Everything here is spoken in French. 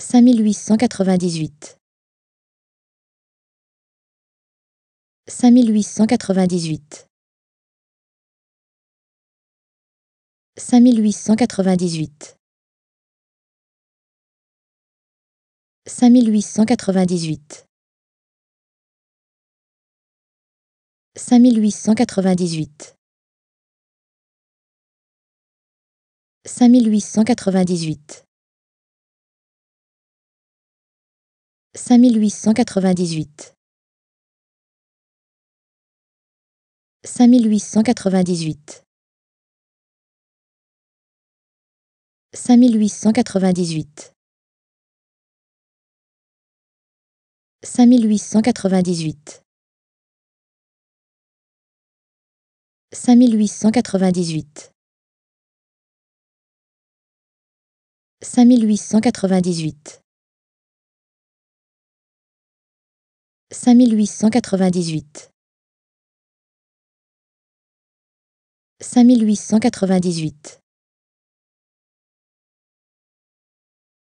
cinq mille huit cent quatre-vingt-dix-huit cinq mille huit cent quatre-vingt-dix-huit cinq mille huit cent quatre-vingt-dix-huit cinq mille huit cent quatre-vingt-dix-huit cinq mille huit cent quatre-vingt-dix-huit cinq mille huit cent quatre-vingt-dix-huit cinq mille huit cent quatre-vingt-dix-huit cinq mille huit cent quatre-vingt-dix-huit cinq mille huit cent quatre-vingt-dix-huit cinq mille huit cent quatre-vingt-dix-huit cinq mille huit cent quatre-vingt-dix-huit cinq mille huit cent quatre-vingt-dix-huit